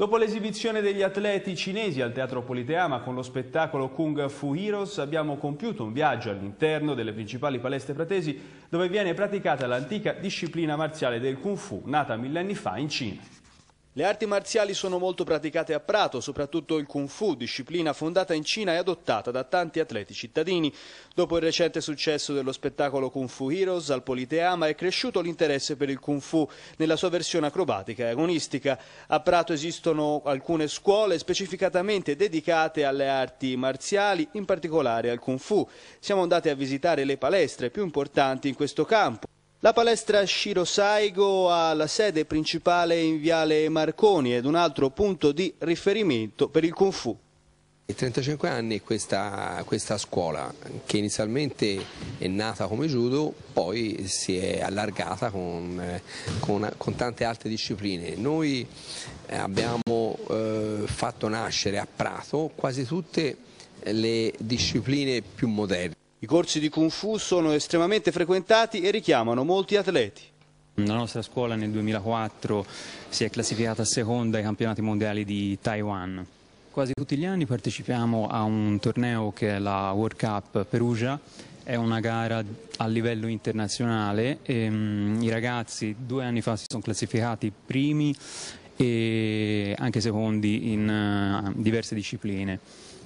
Dopo l'esibizione degli atleti cinesi al Teatro Politeama con lo spettacolo Kung Fu Heroes abbiamo compiuto un viaggio all'interno delle principali palestre pratesi dove viene praticata l'antica disciplina marziale del Kung Fu nata millenni fa in Cina. Le arti marziali sono molto praticate a Prato, soprattutto il Kung Fu, disciplina fondata in Cina e adottata da tanti atleti cittadini. Dopo il recente successo dello spettacolo Kung Fu Heroes al Politeama è cresciuto l'interesse per il Kung Fu nella sua versione acrobatica e agonistica. A Prato esistono alcune scuole specificatamente dedicate alle arti marziali, in particolare al Kung Fu. Siamo andati a visitare le palestre più importanti in questo campo. La palestra Shiro Saigo ha la sede principale in Viale Marconi ed un altro punto di riferimento per il Kung Fu. 35 anni questa, questa, scuola che inizialmente è nata come judo, poi si è allargata con, eh, con, con tante altre discipline. Noi eh, abbiamo eh, fatto nascere a Prato quasi tutte le discipline più moderne. I corsi di Kung Fu sono estremamente frequentati e richiamano molti atleti. La nostra scuola nel 2004 si è classificata seconda ai campionati mondiali di Taiwan. Quasi tutti gli anni partecipiamo a un torneo che è la World Cup Perugia, è una gara a livello internazionale. E, um, I ragazzi due anni fa si sono classificati primi e anche secondi in uh, diverse discipline.